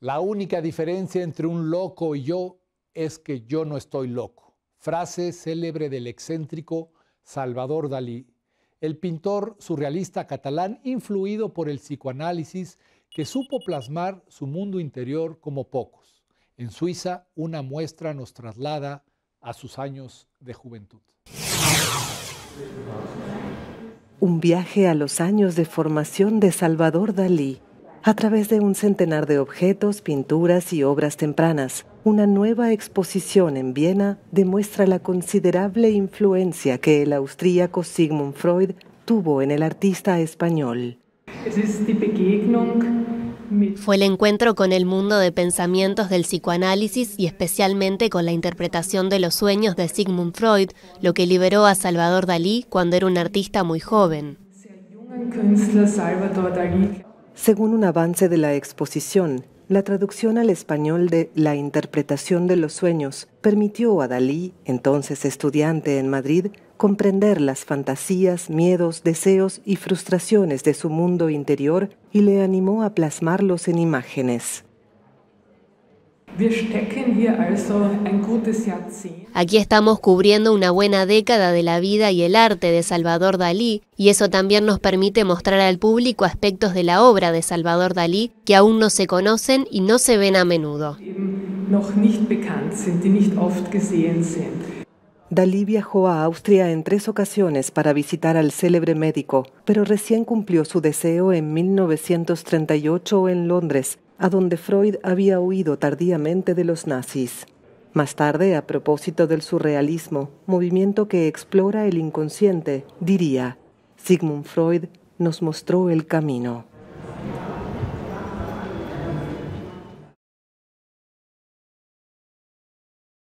La única diferencia entre un loco y yo es que yo no estoy loco. Frase célebre del excéntrico Salvador Dalí, el pintor surrealista catalán influido por el psicoanálisis que supo plasmar su mundo interior como pocos. En Suiza, una muestra nos traslada a sus años de juventud. Un viaje a los años de formación de Salvador Dalí a través de un centenar de objetos, pinturas y obras tempranas, una nueva exposición en Viena demuestra la considerable influencia que el austríaco Sigmund Freud tuvo en el artista español. Este Fue el encuentro con el mundo de pensamientos del psicoanálisis y especialmente con la interpretación de los sueños de Sigmund Freud lo que liberó a Salvador Dalí cuando era un artista muy joven según un avance de la exposición, la traducción al español de La interpretación de los sueños permitió a Dalí, entonces estudiante en Madrid, comprender las fantasías, miedos, deseos y frustraciones de su mundo interior y le animó a plasmarlos en imágenes. Aquí estamos cubriendo una buena década de la vida y el arte de Salvador Dalí, y eso también nos permite mostrar al público aspectos de la obra de Salvador Dalí que aún no se conocen y no se ven a menudo. Dalí viajó a Austria en tres ocasiones para visitar al célebre médico, pero recién cumplió su deseo en 1938 en Londres, a donde Freud había huido tardíamente de los nazis. Más tarde, a propósito del surrealismo, movimiento que explora el inconsciente, diría, Sigmund Freud nos mostró el camino.